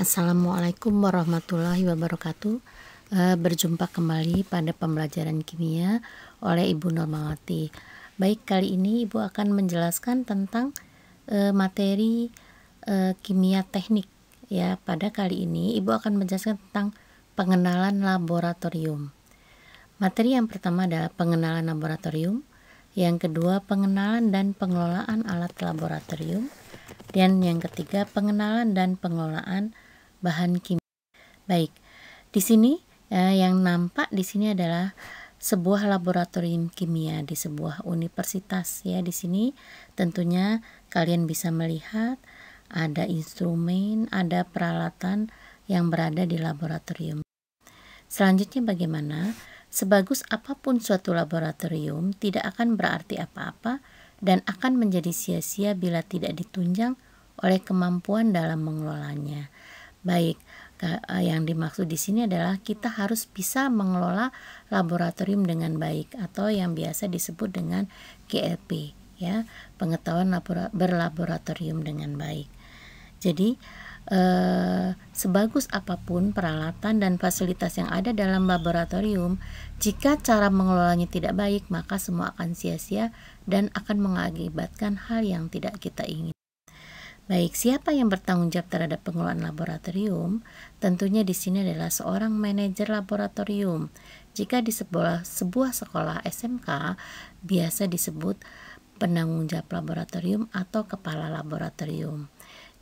Assalamualaikum warahmatullahi wabarakatuh. Eh, berjumpa kembali pada pembelajaran kimia oleh Ibu Normawati. Baik, kali ini Ibu akan menjelaskan tentang eh, materi eh, kimia teknik ya. Pada kali ini Ibu akan menjelaskan tentang pengenalan laboratorium. Materi yang pertama adalah pengenalan laboratorium, yang kedua pengenalan dan pengelolaan alat laboratorium, dan yang ketiga pengenalan dan pengelolaan bahan kimia. Baik, di sini eh, yang nampak di sini adalah sebuah laboratorium kimia di sebuah universitas ya di sini tentunya kalian bisa melihat ada instrumen, ada peralatan yang berada di laboratorium. Selanjutnya bagaimana? Sebagus apapun suatu laboratorium tidak akan berarti apa-apa dan akan menjadi sia-sia bila tidak ditunjang oleh kemampuan dalam mengelolanya baik. Eh, yang dimaksud di sini adalah kita harus bisa mengelola laboratorium dengan baik atau yang biasa disebut dengan GLP e ya, pengetahuan berlaboratorium dengan baik. Jadi eh, sebagus apapun peralatan dan fasilitas yang ada dalam laboratorium, jika cara mengelolanya tidak baik, maka semua akan sia-sia dan akan mengakibatkan hal yang tidak kita ingin. Baik, siapa yang bertanggung jawab terhadap pengelolaan laboratorium? Tentunya di sini adalah seorang manajer laboratorium. Jika di sebuah, sebuah sekolah SMK biasa disebut penanggung jawab laboratorium atau kepala laboratorium.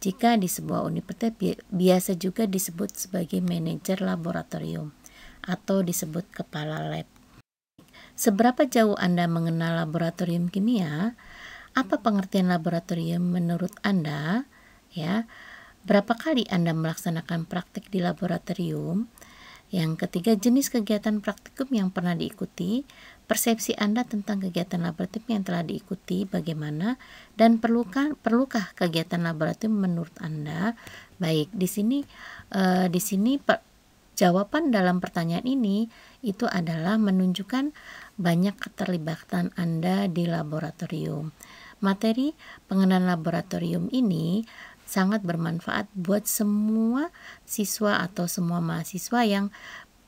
Jika di sebuah universitas biasa juga disebut sebagai manajer laboratorium atau disebut kepala lab. Seberapa jauh Anda mengenal laboratorium kimia? Apa pengertian laboratorium menurut Anda? Ya. Berapa kali Anda melaksanakan praktik di laboratorium? Yang ketiga, jenis kegiatan praktikum yang pernah diikuti, persepsi Anda tentang kegiatan laboratorium yang telah diikuti bagaimana, dan perlukan, perlukah kegiatan laboratorium menurut Anda? Baik, di sini eh, di sini per, jawaban dalam pertanyaan ini itu adalah menunjukkan banyak keterlibatan Anda di laboratorium. Materi pengenalan laboratorium ini sangat bermanfaat buat semua siswa atau semua mahasiswa yang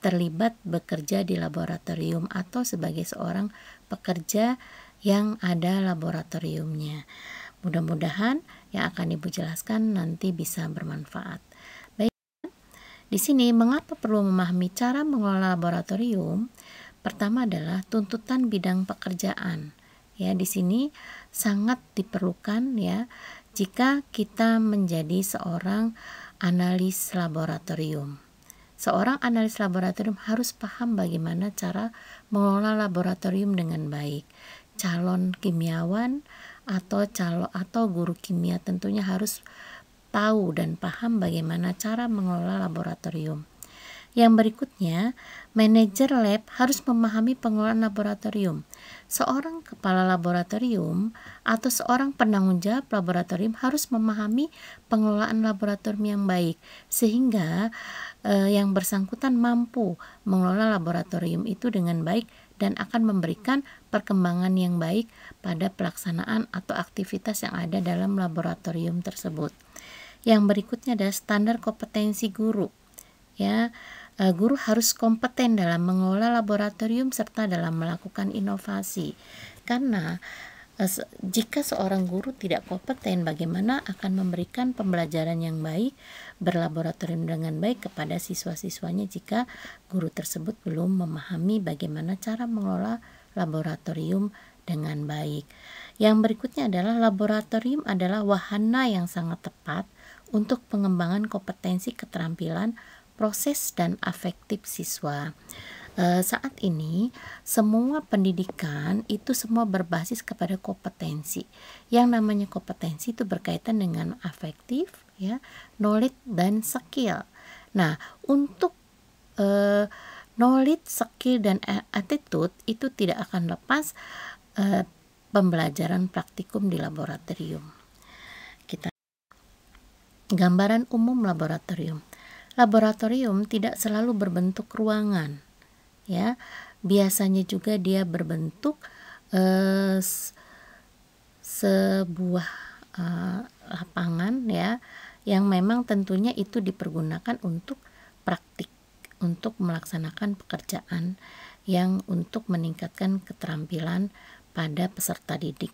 terlibat bekerja di laboratorium atau sebagai seorang pekerja yang ada laboratoriumnya. Mudah-mudahan yang akan Ibu jelaskan nanti bisa bermanfaat. Baik, di sini mengapa perlu memahami cara mengelola laboratorium? Pertama adalah tuntutan bidang pekerjaan. Ya, di sini sangat diperlukan ya jika kita menjadi seorang analis laboratorium. Seorang analis laboratorium harus paham bagaimana cara mengelola laboratorium dengan baik. Calon kimiawan atau calo atau guru kimia tentunya harus tahu dan paham bagaimana cara mengelola laboratorium. Yang berikutnya, manajer lab harus memahami pengelolaan laboratorium. Seorang kepala laboratorium atau seorang penanggung jawab laboratorium harus memahami pengelolaan laboratorium yang baik sehingga eh, yang bersangkutan mampu mengelola laboratorium itu dengan baik dan akan memberikan perkembangan yang baik pada pelaksanaan atau aktivitas yang ada dalam laboratorium tersebut. Yang berikutnya ada standar kompetensi guru. Ya, Eh, guru harus kompeten dalam mengelola laboratorium serta dalam melakukan inovasi. Karena eh, jika seorang guru tidak kompeten, bagaimana akan memberikan pembelajaran yang baik, berlaboratorium dengan baik kepada siswa-siswanya jika guru tersebut belum memahami bagaimana cara mengelola laboratorium dengan baik. Yang berikutnya adalah laboratorium adalah wahana yang sangat tepat untuk pengembangan kompetensi keterampilan proses dan afektif siswa. E, saat ini semua pendidikan itu semua berbasis kepada kompetensi. Yang namanya kompetensi itu berkaitan dengan afektif, ya, knowledge dan skill. Nah, untuk e, knowledge, skill dan attitude itu tidak akan lepas e, pembelajaran praktikum di laboratorium. Kita gambaran umum laboratorium laboratorium tidak selalu berbentuk ruangan, ya. Biasanya juga dia berbentuk eh, sebuah eh, lapangan, ya, yang memang tentunya itu dipergunakan untuk praktik, untuk melaksanakan pekerjaan yang untuk meningkatkan keterampilan pada peserta didik.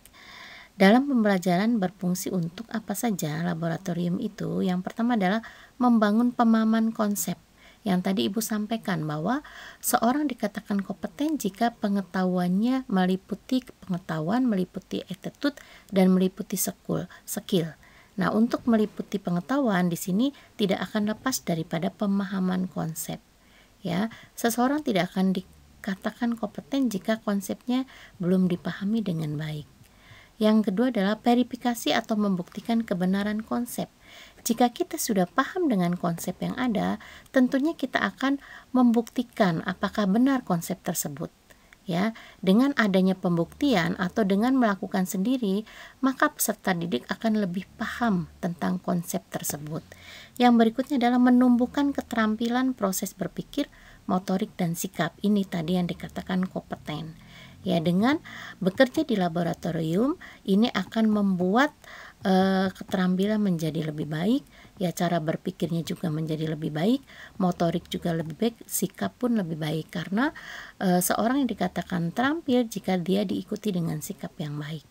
Dalam pembelajaran berfungsi untuk apa saja laboratorium itu? Yang pertama adalah membangun pemahaman konsep. Yang tadi Ibu sampaikan bahwa seorang dikatakan kompeten jika pengetahuannya meliputi pengetahuan, meliputi attitude dan meliputi sekul, skill. Nah, untuk meliputi pengetahuan di sini tidak akan lepas daripada pemahaman konsep. Ya, seseorang tidak akan dikatakan kompeten jika konsepnya belum dipahami dengan baik. Yang kedua adalah verifikasi atau membuktikan kebenaran konsep. Jika kita sudah paham dengan konsep yang ada, tentunya kita akan membuktikan apakah benar konsep tersebut. Ya, dengan adanya pembuktian atau dengan melakukan sendiri, maka peserta didik akan lebih paham tentang konsep tersebut. Yang berikutnya adalah menumbuhkan keterampilan proses berpikir, motorik dan sikap. Ini tadi yang dikatakan kompeten. Ya, dengan bekerja di laboratorium ini akan membuat e, keterampilan menjadi lebih baik, ya cara berpikirnya juga menjadi lebih baik, motorik juga lebih baik, sikap pun lebih baik karena e, seorang yang dikatakan terampil jika dia diikuti dengan sikap yang baik.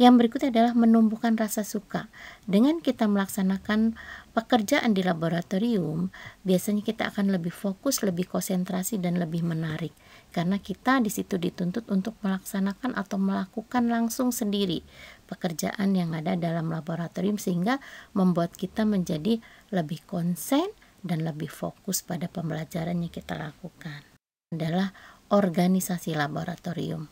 Yang berikutnya adalah menumbuhkan rasa suka. Dengan kita melaksanakan pekerjaan di laboratorium, biasanya kita akan lebih fokus, lebih konsentrasi, dan lebih menarik karena kita di situ dituntut untuk melaksanakan atau melakukan langsung sendiri pekerjaan yang ada dalam laboratorium sehingga membuat kita menjadi lebih konsen dan lebih fokus pada pembelajaran yang kita lakukan. Adalah organisasi laboratorium.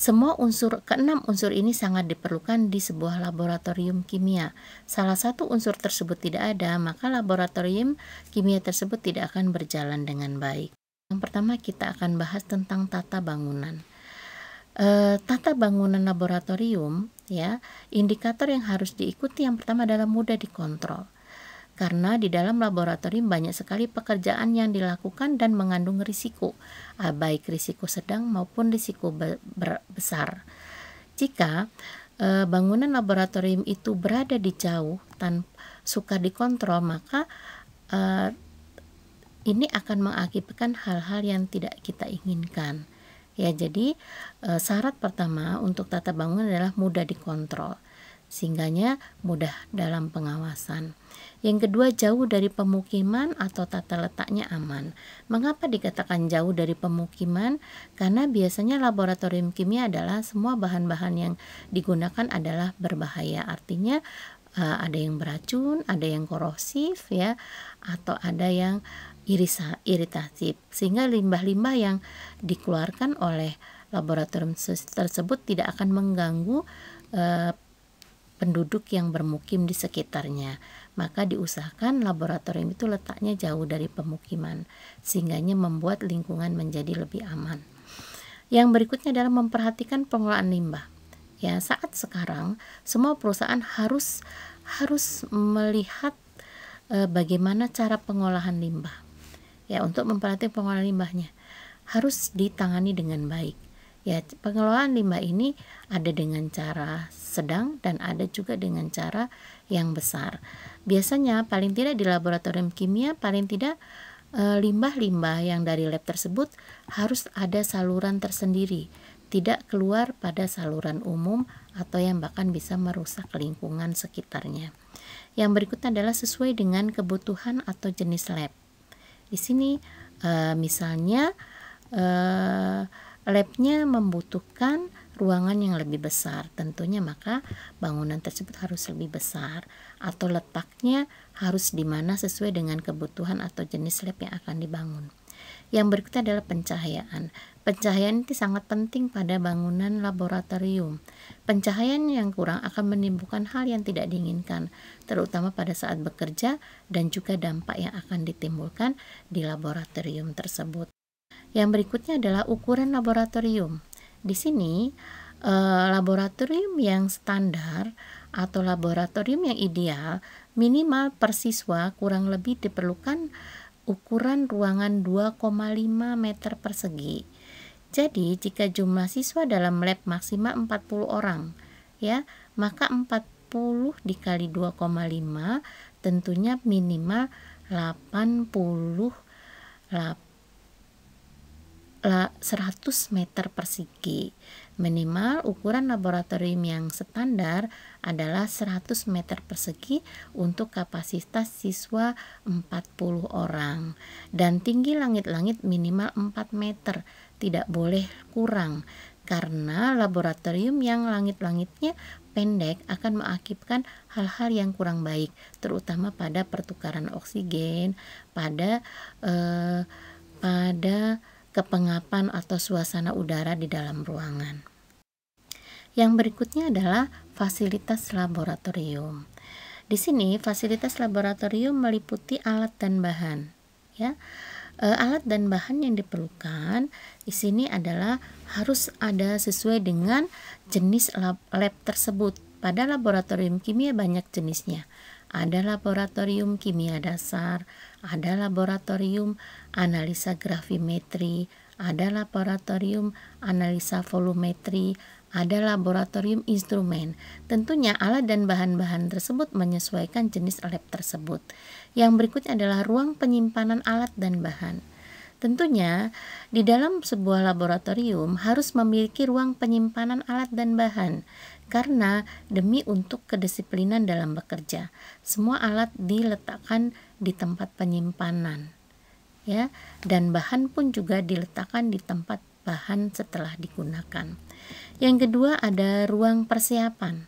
Semua unsur keenam unsur ini sangat diperlukan di sebuah laboratorium kimia. Salah satu unsur tersebut tidak ada, maka laboratorium kimia tersebut tidak akan berjalan dengan baik. Yang pertama kita akan bahas tentang tata bangunan. E, tata bangunan laboratorium ya, indikator yang harus diikuti yang pertama adalah mudah dikontrol. Karena di dalam laboratorium banyak sekali pekerjaan yang dilakukan dan mengandung risiko, ah, baik risiko sedang maupun risiko besar. Jika e, bangunan laboratorium itu berada di jauh tanpa suka dikontrol, maka e, ini akan mengakibatkan hal-hal yang tidak kita inginkan. Ya, jadi e, syarat pertama untuk tata bangun adalah mudah dikontrol, sehingganya mudah dalam pengawasan. Yang kedua, jauh dari pemukiman atau tata letaknya aman. Mengapa dikatakan jauh dari pemukiman? Karena biasanya laboratorium kimia adalah semua bahan-bahan yang digunakan adalah berbahaya. Artinya eh, ada yang beracun, ada yang korosif ya, atau ada yang irisa iritasi sehingga limbah-limbah yang dikeluarkan oleh laboratorium tersebut tidak akan mengganggu eh, penduduk yang bermukim di sekitarnya. Maka diusahakan laboratorium itu letaknya jauh dari pemukiman sehingga membuat lingkungan menjadi lebih aman. Yang berikutnya adalah memperhatikan pengelolaan limbah. Ya, saat sekarang semua perusahaan harus harus melihat e, bagaimana cara pengolahan limbah ya untuk memperhatikan pengelolaan limbahnya harus ditangani dengan baik. Ya, pengelolaan limbah ini ada dengan cara sedang dan ada juga dengan cara yang besar. Biasanya paling tidak di laboratorium kimia paling tidak eh, limbah-limbah yang dari lab tersebut harus ada saluran tersendiri, tidak keluar pada saluran umum atau yang bahkan bisa merusak lingkungan sekitarnya. Yang berikutnya adalah sesuai dengan kebutuhan atau jenis lab. Di sini uh, misalnya uh, labnya membutuhkan ruangan yang lebih besar. Tentunya maka bangunan tersebut harus lebih besar atau letaknya harus di mana sesuai dengan kebutuhan atau jenis lab yang akan dibangun. Yang berikutnya adalah pencahayaan. Pencahayaan itu sangat penting pada bangunan laboratorium. Pencahayaan yang kurang akan menimbulkan hal yang tidak diinginkan, terutama pada saat bekerja dan juga dampak yang akan ditimbulkan di laboratorium tersebut. Yang berikutnya adalah ukuran laboratorium. Di sini, eh, laboratorium yang standar atau laboratorium yang ideal minimal persiswa kurang lebih diperlukan ukuran ruangan 2,5 meter persegi. Jadi, jika jumlah siswa dalam lab maksimal 40 orang, ya, maka 40 dikali 2,5 tentunya minimal 80 la, 100 meter persegi. Minimal ukuran laboratorium yang standar adalah 100 meter persegi untuk kapasitas siswa 40 orang dan tinggi langit-langit minimal 4 meter, tidak boleh kurang karena laboratorium yang langit-langitnya pendek akan mengakibkan hal-hal yang kurang baik, terutama pada pertukaran oksigen, pada eh, pada kepengapan atau suasana udara di dalam ruangan. Yang berikutnya adalah fasilitas laboratorium. Di sini fasilitas laboratorium meliputi alat dan bahan. Ya, e, alat dan bahan yang diperlukan di sini adalah harus ada sesuai dengan jenis lab, lab tersebut. Pada laboratorium kimia banyak jenisnya. Ada laboratorium kimia dasar, ada laboratorium analisa grafimetri, ada laboratorium analisa volumetri, ada laboratorium instrumen. Tentunya alat dan bahan-bahan tersebut menyesuaikan jenis lab tersebut. Yang berikutnya adalah ruang penyimpanan alat dan bahan. Tentunya, di dalam sebuah laboratorium harus memiliki ruang penyimpanan alat dan bahan, karena demi untuk kedisiplinan dalam bekerja, semua alat diletakkan di tempat penyimpanan, ya, dan bahan pun juga diletakkan di tempat bahan setelah digunakan. Yang kedua ada ruang persiapan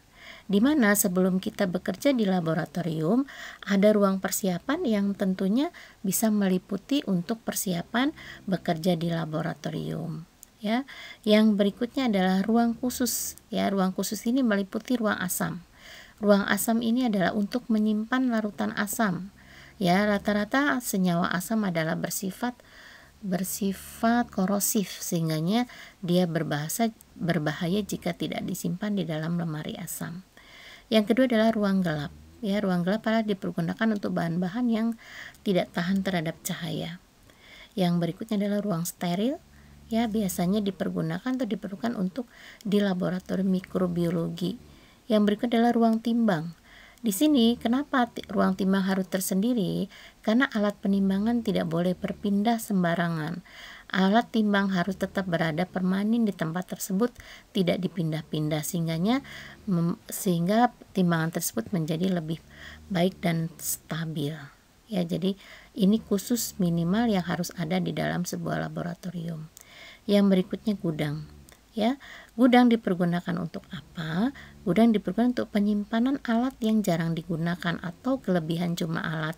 di mana sebelum kita bekerja di laboratorium ada ruang persiapan yang tentunya bisa meliputi untuk persiapan bekerja di laboratorium ya. Yang berikutnya adalah ruang khusus ya. Ruang khusus ini meliputi ruang asam. Ruang asam ini adalah untuk menyimpan larutan asam. Ya, rata-rata senyawa asam adalah bersifat bersifat korosif sehingganya dia berbahasa berbahaya jika tidak disimpan di dalam lemari asam. Yang kedua adalah ruang gelap. Ya, ruang gelap adalah dipergunakan untuk bahan-bahan yang tidak tahan terhadap cahaya. Yang berikutnya adalah ruang steril. Ya, biasanya dipergunakan atau diperlukan untuk di laboratorium mikrobiologi. Yang berikut adalah ruang timbang di sini, kenapa ruang timbang harus tersendiri? Karena alat penimbangan tidak boleh berpindah sembarangan. Alat timbang harus tetap berada permanen di tempat tersebut, tidak dipindah-pindah sehingganya sehingga timbangan tersebut menjadi lebih baik dan stabil. Ya, jadi ini khusus minimal yang harus ada di dalam sebuah laboratorium. Yang berikutnya gudang. Ya, Gudang dipergunakan untuk apa? Gudang dipergunakan untuk penyimpanan alat yang jarang digunakan atau kelebihan cuma alat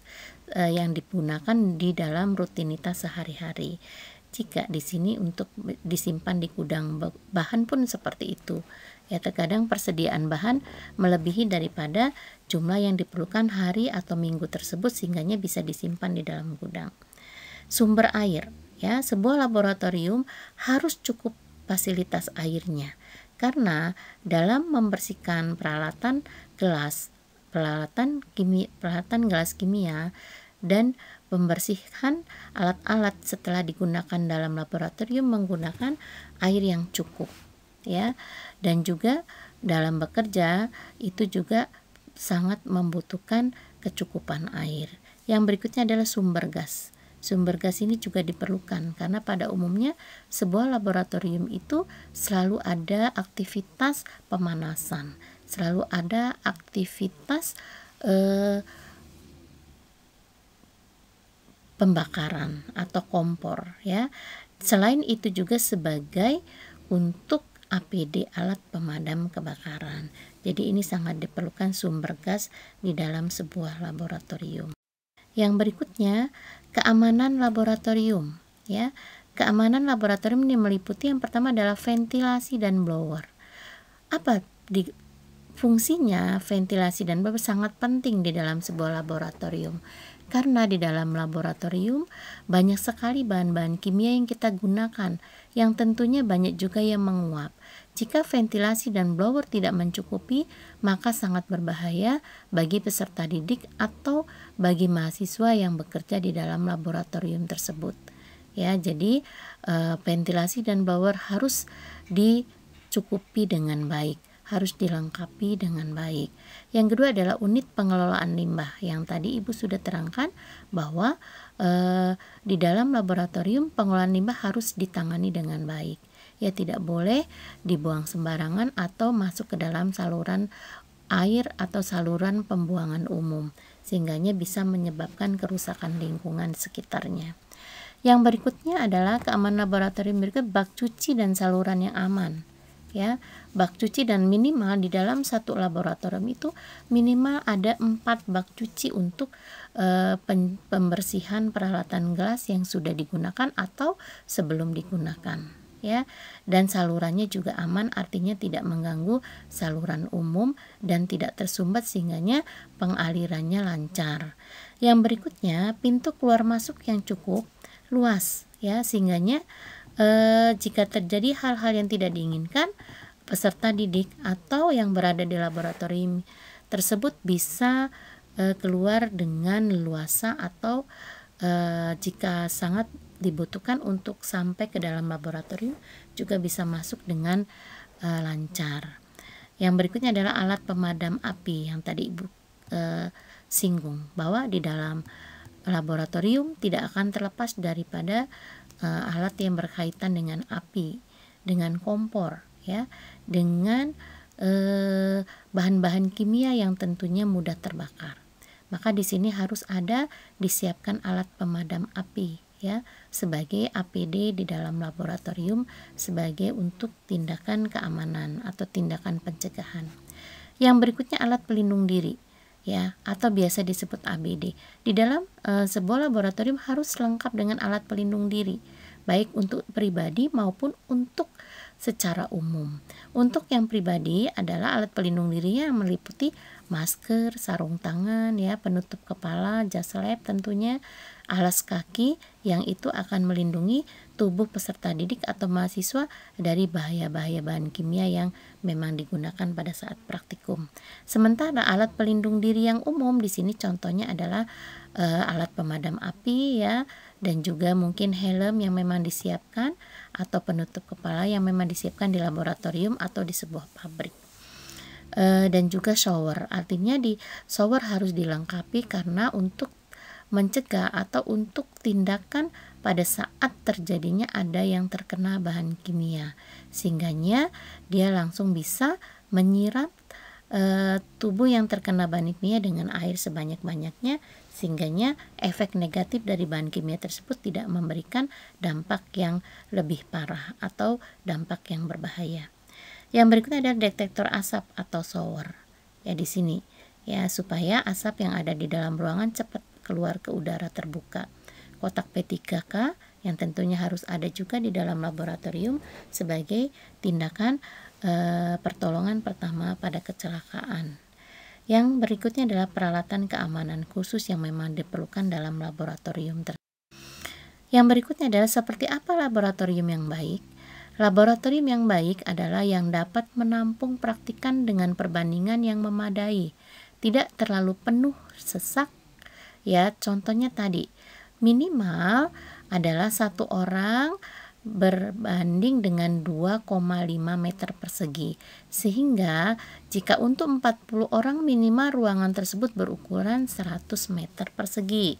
e, yang digunakan di dalam rutinitas sehari-hari. Jika di sini untuk disimpan di gudang bahan pun seperti itu. Ya terkadang persediaan bahan melebihi daripada jumlah yang diperlukan hari atau minggu tersebut sehingganya bisa disimpan di dalam gudang. Sumber air ya sebuah laboratorium harus cukup fasilitas airnya. Karena dalam membersihkan peralatan gelas, peralatan kimia, peralatan gelas kimia dan pembersihan alat-alat setelah digunakan dalam laboratorium menggunakan air yang cukup ya. Dan juga dalam bekerja itu juga sangat membutuhkan kecukupan air. Yang berikutnya adalah sumber gas. Sumber gas ini juga diperlukan karena pada umumnya sebuah laboratorium itu selalu ada aktivitas pemanasan, selalu ada aktivitas eh, pembakaran atau kompor ya. Selain itu juga sebagai untuk APD alat pemadam kebakaran. Jadi ini sangat diperlukan sumber gas di dalam sebuah laboratorium. Yang berikutnya, keamanan laboratorium, ya. Keamanan laboratorium ini meliputi yang pertama adalah ventilasi dan blower. Apa di fungsinya ventilasi dan blower sangat penting di dalam sebuah laboratorium. Karena di dalam laboratorium banyak sekali bahan-bahan kimia yang kita gunakan yang tentunya banyak juga yang menguap. Jika ventilasi dan blower tidak mencukupi, maka sangat berbahaya bagi peserta didik atau bagi mahasiswa yang bekerja di dalam laboratorium tersebut. Ya, jadi e, ventilasi dan blower harus dicukupi dengan baik, harus dilengkapi dengan baik. Yang kedua adalah unit pengelolaan limbah yang tadi Ibu sudah terangkan bahwa e, di dalam laboratorium pengelolaan limbah harus ditangani dengan baik ya tidak boleh dibuang sembarangan atau masuk ke dalam saluran air atau saluran pembuangan umum sehingganya bisa menyebabkan kerusakan lingkungan sekitarnya. Yang berikutnya adalah keamanan laboratorium berikut bak cuci dan saluran yang aman. Ya, bak cuci dan minimal di dalam satu laboratorium itu minimal ada empat bak cuci untuk e, pembersihan peralatan gelas yang sudah digunakan atau sebelum digunakan ya dan salurannya juga aman artinya tidak mengganggu saluran umum dan tidak tersumbat sehingganya pengalirannya lancar. Yang berikutnya pintu keluar masuk yang cukup luas ya sehingganya eh, jika terjadi hal-hal yang tidak diinginkan peserta didik atau yang berada di laboratorium tersebut bisa eh, keluar dengan luasa atau eh, jika sangat dibutuhkan untuk sampai ke dalam laboratorium juga bisa masuk dengan e, lancar. Yang berikutnya adalah alat pemadam api yang tadi Ibu e, singgung bahwa di dalam laboratorium tidak akan terlepas daripada e, alat yang berkaitan dengan api, dengan kompor ya, dengan bahan-bahan kimia yang tentunya mudah terbakar. Maka di sini harus ada disiapkan alat pemadam api ya sebagai APD di dalam laboratorium sebagai untuk tindakan keamanan atau tindakan pencegahan. Yang berikutnya alat pelindung diri ya atau biasa disebut ABD. Di dalam e, sebuah laboratorium harus lengkap dengan alat pelindung diri baik untuk pribadi maupun untuk secara umum. Untuk yang pribadi adalah alat pelindung diri yang meliputi masker, sarung tangan ya, penutup kepala, jas lab tentunya, alas kaki yang itu akan melindungi tubuh peserta didik atau mahasiswa dari bahaya-bahaya bahan kimia yang memang digunakan pada saat praktikum. Sementara alat pelindung diri yang umum di sini contohnya adalah e, alat pemadam api ya dan juga mungkin helm yang memang disiapkan atau penutup kepala yang memang disiapkan di laboratorium atau di sebuah pabrik eh, dan juga shower. Artinya di shower harus dilengkapi karena untuk mencegah atau untuk tindakan pada saat terjadinya ada yang terkena bahan kimia. Sehingganya dia langsung bisa menyiram e, tubuh yang terkena bahan kimia dengan air sebanyak-banyaknya sehingganya efek negatif dari bahan kimia tersebut tidak memberikan dampak yang lebih parah atau dampak yang berbahaya. Yang berikutnya adalah detektor asap atau shower. Ya di sini ya supaya asap yang ada di dalam ruangan cepat keluar ke udara terbuka. Kotak P3K yang tentunya harus ada juga di dalam laboratorium sebagai tindakan e, pertolongan pertama pada kecelakaan. Yang berikutnya adalah peralatan keamanan khusus yang memang diperlukan dalam laboratorium ter Yang berikutnya adalah seperti apa laboratorium yang baik? Laboratorium yang baik adalah yang dapat menampung praktikan dengan perbandingan yang memadai, tidak terlalu penuh, sesak, Ya, contohnya tadi minimal adalah satu orang berbanding dengan 2,5 meter persegi. Sehingga jika untuk 40 orang minimal ruangan tersebut berukuran 100 meter persegi.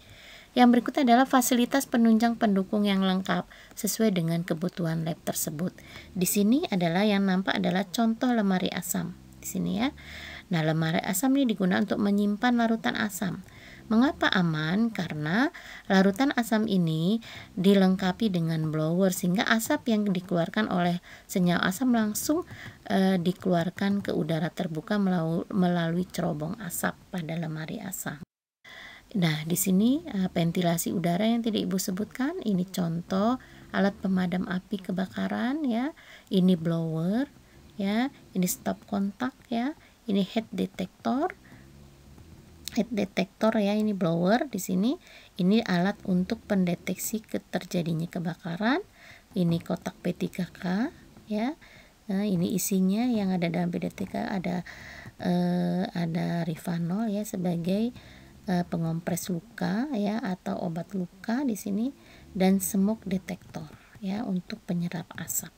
Yang berikut adalah fasilitas penunjang pendukung yang lengkap sesuai dengan kebutuhan lab tersebut. Di sini adalah yang nampak adalah contoh lemari asam. Di sini ya. Nah, lemari asam ini digunakan untuk menyimpan larutan asam. Mengapa aman? Karena larutan asam ini dilengkapi dengan blower sehingga asap yang dikeluarkan oleh senyawa asam langsung e, dikeluarkan ke udara terbuka melalui, cerobong asap pada lemari asam. Nah, di sini e, ventilasi udara yang tidak Ibu sebutkan ini contoh alat pemadam api kebakaran ya. Ini blower ya, ini stop kontak ya, ini head detector heat detector ya ini blower di sini ini alat untuk pendeteksi terjadinya kebakaran ini kotak P3K ya nah, ini isinya yang ada dalam P3K ada eh, ada rifanol ya sebagai eh, pengompres luka ya atau obat luka di sini dan smoke detector ya untuk penyerap asap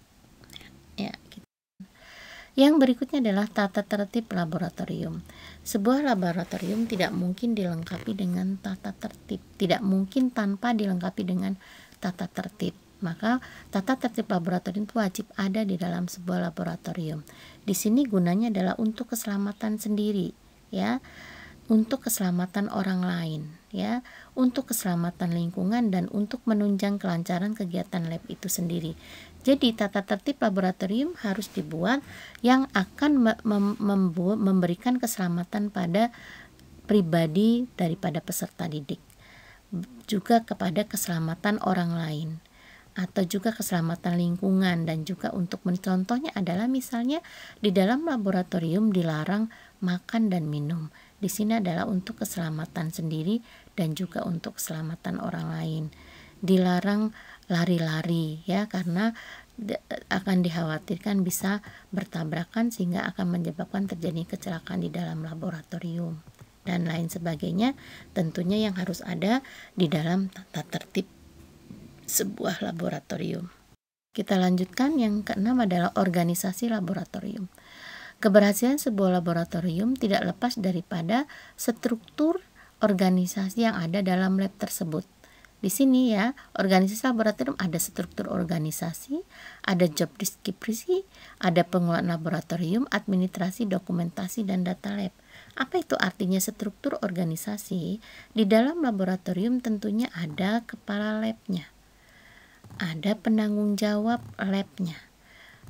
yang berikutnya adalah tata tertib laboratorium. Sebuah laboratorium tidak mungkin dilengkapi dengan tata tertib, tidak mungkin tanpa dilengkapi dengan tata tertib. Maka tata tertib laboratorium itu wajib ada di dalam sebuah laboratorium. Di sini gunanya adalah untuk keselamatan sendiri, ya. Untuk keselamatan orang lain, ya. Untuk keselamatan lingkungan dan untuk menunjang kelancaran kegiatan lab itu sendiri. Jadi tata tertib laboratorium harus dibuat yang akan memberikan keselamatan pada pribadi daripada peserta didik, juga kepada keselamatan orang lain atau juga keselamatan lingkungan dan juga untuk mencontohnya adalah misalnya di dalam laboratorium dilarang makan dan minum. Di sini adalah untuk keselamatan sendiri dan juga untuk keselamatan orang lain. Dilarang lari-lari ya karena akan dikhawatirkan bisa bertabrakan sehingga akan menyebabkan terjadi kecelakaan di dalam laboratorium dan lain sebagainya tentunya yang harus ada di dalam tata tertib sebuah laboratorium. Kita lanjutkan yang keenam adalah organisasi laboratorium. Keberhasilan sebuah laboratorium tidak lepas daripada struktur organisasi yang ada dalam lab tersebut. Di sini ya, organisasi laboratorium ada struktur organisasi, ada job deskripsi, ada pengelolaan laboratorium, administrasi, dokumentasi, dan data lab. Apa itu artinya struktur organisasi? Di dalam laboratorium tentunya ada kepala labnya, ada penanggung jawab labnya,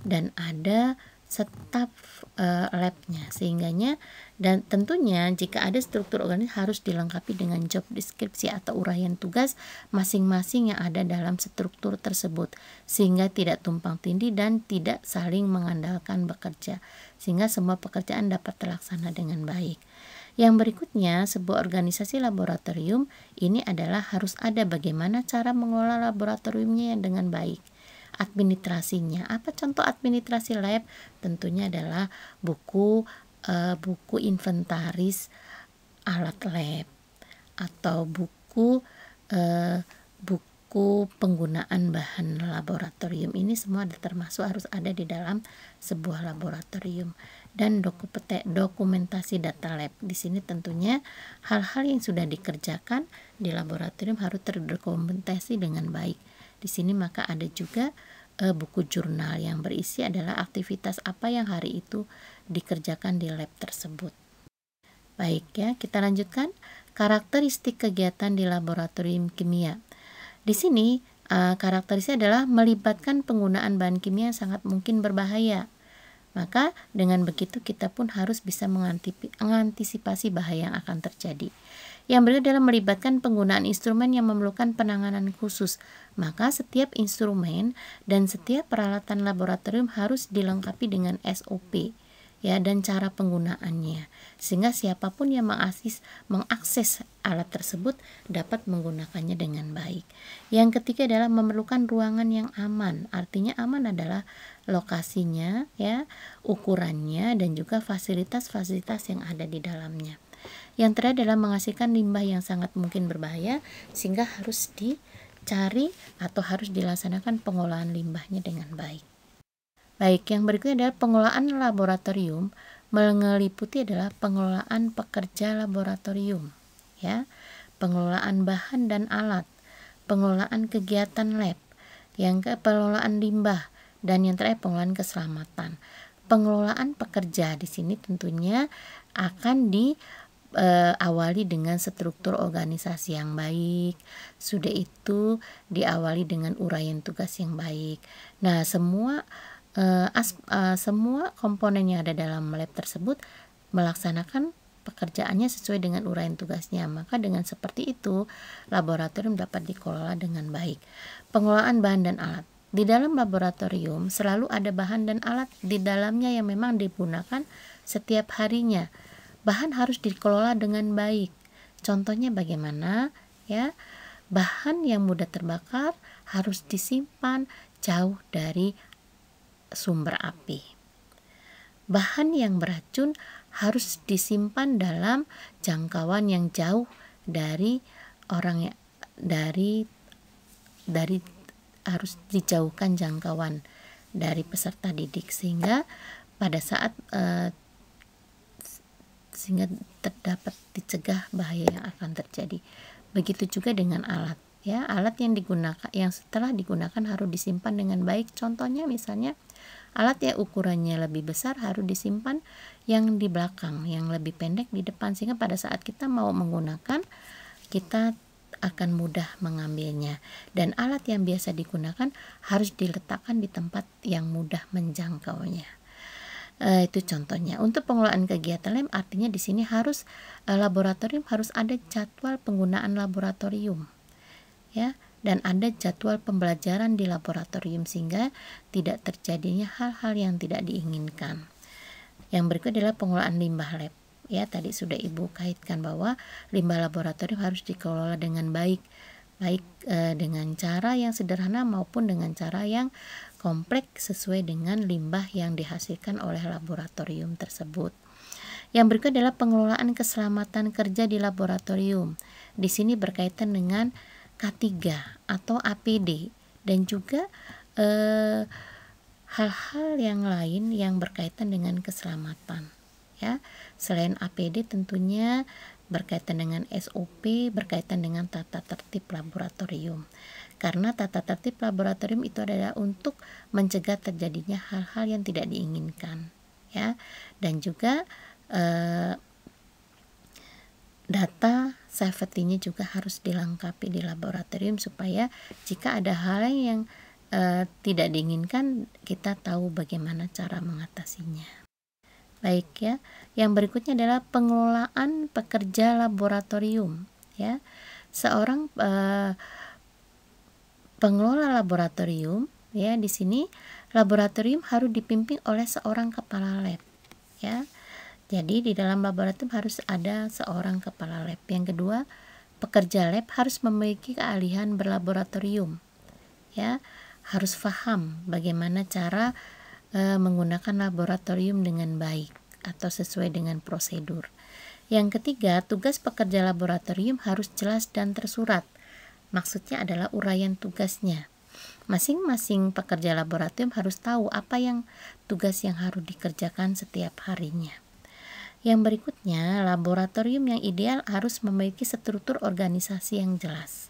dan ada staff uh, eh, labnya sehingganya dan tentunya jika ada struktur organik harus dilengkapi dengan job deskripsi atau uraian tugas masing-masing yang ada dalam struktur tersebut sehingga tidak tumpang tindih dan tidak saling mengandalkan bekerja sehingga semua pekerjaan dapat terlaksana dengan baik. Yang berikutnya, sebuah organisasi laboratorium ini adalah harus ada bagaimana cara mengelola laboratoriumnya yang dengan baik administrasinya. Apa contoh administrasi lab? Tentunya adalah buku e, buku inventaris alat lab atau buku e, buku penggunaan bahan laboratorium. Ini semua termasuk harus ada di dalam sebuah laboratorium dan dokumentasi data lab. Di sini tentunya hal-hal yang sudah dikerjakan di laboratorium harus terdokumentasi dengan baik di sini maka ada juga e, buku jurnal yang berisi adalah aktivitas apa yang hari itu dikerjakan di lab tersebut. Baik ya, kita lanjutkan karakteristik kegiatan di laboratorium kimia. Di sini e, adalah melibatkan penggunaan bahan kimia yang sangat mungkin berbahaya. Maka dengan begitu kita pun harus bisa mengantisipasi bahaya yang akan terjadi. Yang berikut dalam melibatkan penggunaan instrumen yang memerlukan penanganan khusus. Maka setiap instrumen dan setiap peralatan laboratorium harus dilengkapi dengan SOP ya dan cara penggunaannya sehingga siapapun yang mengakses mengakses alat tersebut dapat menggunakannya dengan baik. Yang ketiga adalah memerlukan ruangan yang aman. Artinya aman adalah lokasinya ya, ukurannya dan juga fasilitas-fasilitas yang ada di dalamnya. Yang terakhir adalah menghasilkan limbah yang sangat mungkin berbahaya sehingga harus dicari atau harus dilaksanakan pengolahan limbahnya dengan baik. Baik, yang berikutnya adalah pengolahan laboratorium meliputi adalah pengelolaan pekerja laboratorium, ya, pengelolaan bahan dan alat, pengelolaan kegiatan lab, yang ke pengelolaan limbah dan yang terakhir pengelolaan keselamatan. Pengelolaan pekerja di sini tentunya akan di eh, awali dengan struktur organisasi yang baik. Sudah itu diawali dengan uraian tugas yang baik. Nah, semua eh, as, eh, semua komponen yang ada dalam lab tersebut melaksanakan pekerjaannya sesuai dengan uraian tugasnya. Maka dengan seperti itu, laboratorium dapat dikelola dengan baik. Pengelolaan bahan dan alat. Di dalam laboratorium selalu ada bahan dan alat di dalamnya yang memang digunakan setiap harinya bahan harus dikelola dengan baik. Contohnya bagaimana? Ya, bahan yang mudah terbakar harus disimpan jauh dari sumber api. Bahan yang beracun harus disimpan dalam jangkauan yang jauh dari orang ya, dari dari harus dijauhkan jangkauan dari peserta didik sehingga pada saat e, sehingga terdapat dicegah bahaya yang akan terjadi. Begitu juga dengan alat ya alat yang digunakan yang setelah digunakan harus disimpan dengan baik contohnya misalnya alat yang ukurannya lebih besar harus disimpan yang di belakang yang lebih pendek di depan sehingga pada saat kita mau menggunakan kita akan mudah mengambilnya dan alat yang biasa digunakan harus diletakkan di tempat yang mudah menjangkaunya E, itu contohnya. Untuk pengelolaan kegiatan lab artinya di sini harus e, laboratorium harus ada jadwal penggunaan laboratorium. Ya, dan ada jadwal pembelajaran di laboratorium sehingga tidak terjadinya hal-hal yang tidak diinginkan. Yang berikut adalah pengelolaan limbah lab. Ya, tadi sudah Ibu kaitkan bahwa limbah laboratorium harus dikelola dengan baik, baik e, dengan cara yang sederhana maupun dengan cara yang kompleks sesuai dengan limbah yang dihasilkan oleh laboratorium tersebut. Yang berikut adalah pengelolaan keselamatan kerja di laboratorium. Di sini berkaitan dengan K3 atau APD dan juga hal eh, hal-hal yang lain yang berkaitan dengan keselamatan ya selain APD tentunya berkaitan dengan SOP berkaitan dengan tata tertib laboratorium karena tata tertib laboratorium itu adalah untuk mencegah terjadinya hal-hal yang tidak diinginkan ya dan juga eh, data safety-nya juga harus dilengkapi di laboratorium supaya jika ada hal yang eh, tidak diinginkan kita tahu bagaimana cara mengatasinya baik ya. Yang berikutnya adalah pengelolaan pekerja laboratorium ya. Seorang eh, pengelola laboratorium ya di sini laboratorium harus dipimpin oleh seorang kepala lab ya jadi di dalam laboratorium harus ada seorang kepala lab yang kedua pekerja lab harus memiliki keahlian berlaboratorium ya harus paham bagaimana cara e, menggunakan laboratorium dengan baik atau sesuai dengan prosedur yang ketiga tugas pekerja laboratorium harus jelas dan tersurat Maksudnya adalah urayan tugasnya. Masing-masing pekerja laboratorium harus tahu apa yang tugas yang harus dikerjakan setiap harinya. Yang berikutnya, laboratorium yang ideal harus memiliki struktur organisasi yang jelas.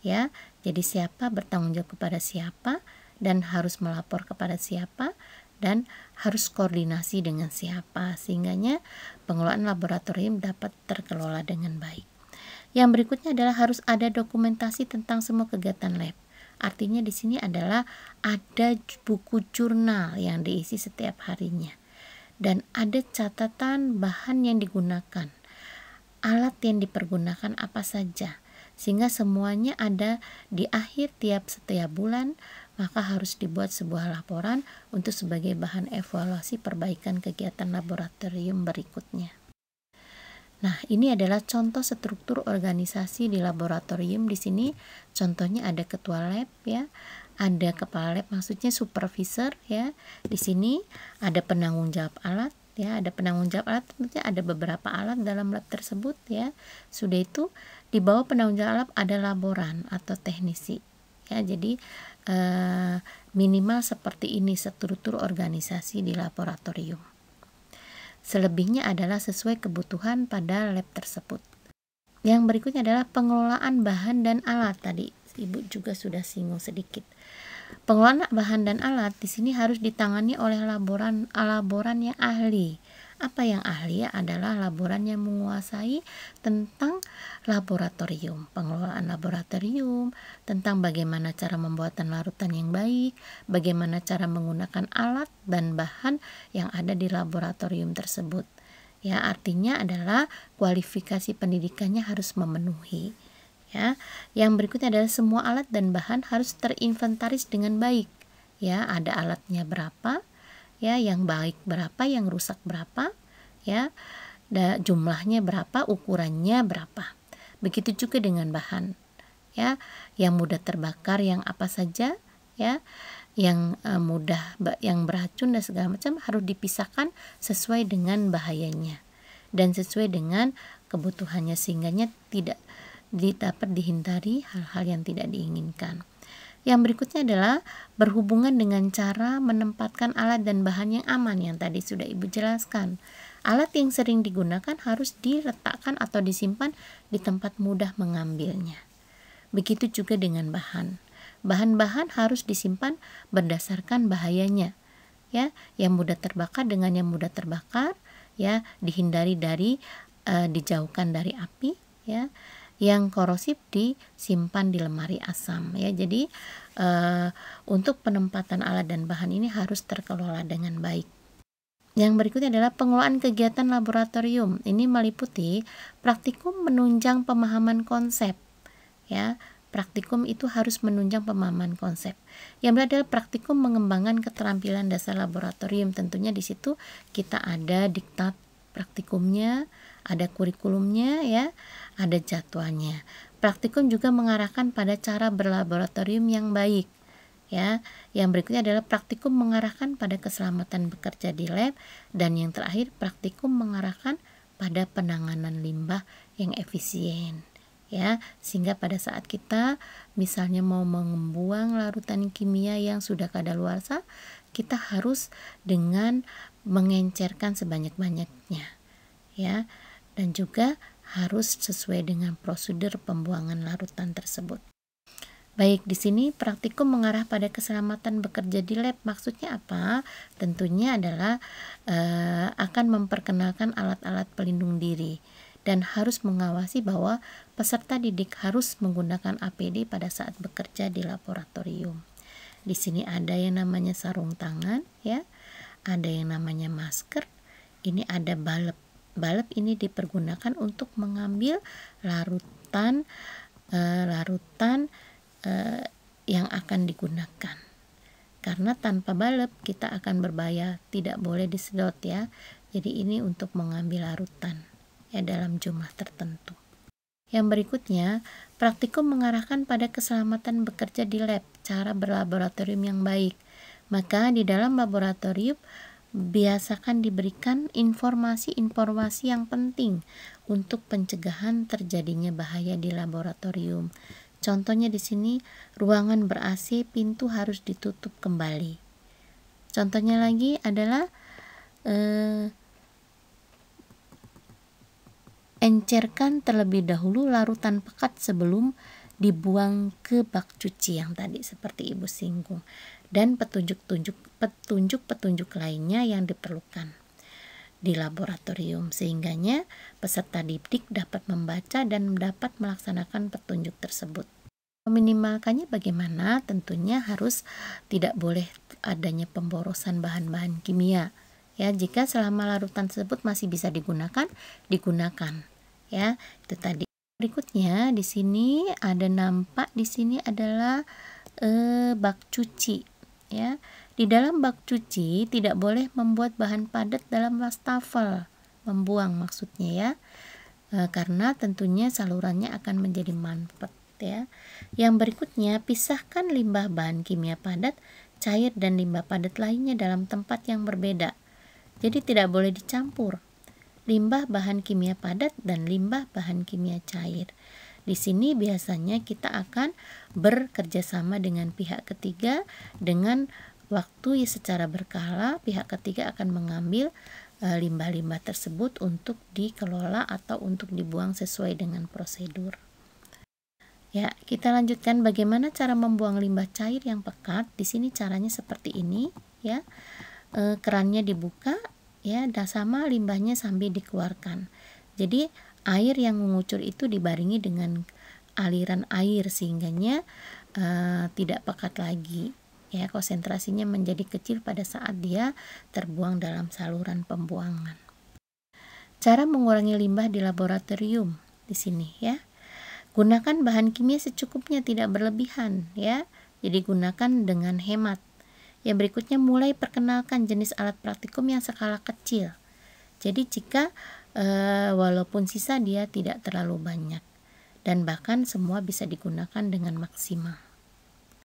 Ya, jadi siapa bertanggung jawab kepada siapa dan harus melapor kepada siapa dan harus koordinasi dengan siapa sehingganya pengelolaan laboratorium dapat terkelola dengan baik. Yang berikutnya adalah harus ada dokumentasi tentang semua kegiatan lab. Artinya di sini adalah ada buku jurnal yang diisi setiap harinya. Dan ada catatan bahan yang digunakan. Alat yang dipergunakan apa saja. Sehingga semuanya ada di akhir tiap setiap bulan, maka harus dibuat sebuah laporan untuk sebagai bahan evaluasi perbaikan kegiatan laboratorium berikutnya. Nah, ini adalah contoh struktur organisasi di laboratorium. Di sini contohnya ada ketua lab ya, ada kepala lab maksudnya supervisor ya. Di sini ada penanggung jawab alat ya, ada penanggung jawab alat tentunya ada beberapa alat dalam lab tersebut ya. Sudah itu di bawah penanggung jawab alat ada laboran atau teknisi ya. Jadi eh, minimal seperti ini struktur organisasi di laboratorium. Selebihnya adalah sesuai kebutuhan pada lab tersebut. Yang berikutnya adalah pengelolaan bahan dan alat tadi. Ibu juga sudah singgung sedikit. Pengelolaan bahan dan alat di sini harus ditangani oleh laboran laboran yang ahli apa yang ahli adalah laboran yang menguasai tentang laboratorium, pengelolaan laboratorium, tentang bagaimana cara membuatan larutan yang baik, bagaimana cara menggunakan alat dan bahan yang ada di laboratorium tersebut. Ya, artinya adalah kualifikasi pendidikannya harus memenuhi. Ya. Yang berikutnya adalah semua alat dan bahan harus terinventaris dengan baik. Ya, ada alatnya berapa, ya yang baik berapa yang rusak berapa ya da, jumlahnya berapa ukurannya berapa begitu juga dengan bahan ya yang mudah terbakar yang apa saja ya yang e, mudah yang beracun dan segala macam harus dipisahkan sesuai dengan bahayanya dan sesuai dengan kebutuhannya sehingga tidak dapat dihindari hal-hal yang tidak diinginkan. Yang berikutnya adalah berhubungan dengan cara menempatkan alat dan bahan yang aman yang tadi sudah Ibu jelaskan. Alat yang sering digunakan harus diletakkan atau disimpan di tempat mudah mengambilnya. Begitu juga dengan bahan. Bahan-bahan harus disimpan berdasarkan bahayanya. Ya, yang mudah terbakar dengan yang mudah terbakar, ya, dihindari dari uh, dijauhkan dari api, ya yang korosif disimpan di lemari asam ya. Jadi e, untuk penempatan alat dan bahan ini harus terkelola dengan baik. Yang berikutnya adalah pengelolaan kegiatan laboratorium. Ini meliputi praktikum menunjang pemahaman konsep. Ya, praktikum itu harus menunjang pemahaman konsep. Yang berada adalah praktikum mengembangkan keterampilan dasar laboratorium. Tentunya di situ kita ada diktat praktikumnya, ada kurikulumnya ya, ada jadwalnya. Praktikum juga mengarahkan pada cara berlaboratorium yang baik. Ya, yang berikutnya adalah praktikum mengarahkan pada keselamatan bekerja di lab dan yang terakhir praktikum mengarahkan pada penanganan limbah yang efisien ya sehingga pada saat kita misalnya mau membuang larutan kimia yang sudah kadaluarsa kita harus dengan mengencerkan sebanyak-banyaknya ya dan juga harus sesuai dengan prosedur pembuangan larutan tersebut. Baik, di sini praktikum mengarah pada keselamatan bekerja di lab. Maksudnya apa? Tentunya adalah e, akan memperkenalkan alat-alat pelindung diri dan harus mengawasi bahwa peserta didik harus menggunakan APD pada saat bekerja di laboratorium. Di sini ada yang namanya sarung tangan, ya. Ada yang namanya masker. Ini ada balap balap ini dipergunakan untuk mengambil larutan e, larutan e, yang akan digunakan. Karena tanpa balap kita akan berbahaya, tidak boleh disedot ya. Jadi ini untuk mengambil larutan ya dalam jumlah tertentu. Yang berikutnya, praktikum mengarahkan pada keselamatan bekerja di lab, cara berlaboratorium yang baik. Maka di dalam laboratorium biasakan diberikan informasi-informasi yang penting untuk pencegahan terjadinya bahaya di laboratorium. Contohnya di sini ruangan ber-AC pintu harus ditutup kembali. Contohnya lagi adalah eh, encerkan terlebih dahulu larutan pekat sebelum dibuang ke bak cuci yang tadi seperti ibu singgung dan petunjuk-petunjuk petunjuk-petunjuk lainnya yang diperlukan di laboratorium sehingganya peserta didik dapat membaca dan dapat melaksanakan petunjuk tersebut. Meminimalkannya bagaimana? Tentunya harus tidak boleh adanya pemborosan bahan-bahan kimia. Ya, jika selama larutan tersebut masih bisa digunakan, digunakan. Ya, itu tadi. Berikutnya di sini ada nampak di sini adalah eh, bak cuci ya. Di dalam bak cuci tidak boleh membuat bahan padat dalam wastafel, membuang maksudnya ya. E, karena tentunya salurannya akan menjadi manfaat ya. Yang berikutnya, pisahkan limbah bahan kimia padat, cair dan limbah padat lainnya dalam tempat yang berbeda. Jadi tidak boleh dicampur. Limbah bahan kimia padat dan limbah bahan kimia cair. Di sini biasanya kita akan bekerja sama dengan pihak ketiga dengan waktu secara berkala pihak ketiga akan mengambil eh, limbah-limbah tersebut untuk dikelola atau untuk dibuang sesuai dengan prosedur. Ya, kita lanjutkan bagaimana cara membuang limbah cair yang pekat. Di sini caranya seperti ini, ya. E, kerannya dibuka, ya, dan sama limbahnya sambil dikeluarkan. Jadi air yang mengucur itu dibaringi dengan aliran air sehingganya uh, tidak pekat lagi ya konsentrasinya menjadi kecil pada saat dia terbuang dalam saluran pembuangan. Cara mengurangi limbah di laboratorium di sini ya. Gunakan bahan kimia secukupnya tidak berlebihan ya. Jadi gunakan dengan hemat. Yang berikutnya mulai perkenalkan jenis alat praktikum yang skala kecil. Jadi jika e, walaupun sisa dia tidak terlalu banyak dan bahkan semua bisa digunakan dengan maksimal.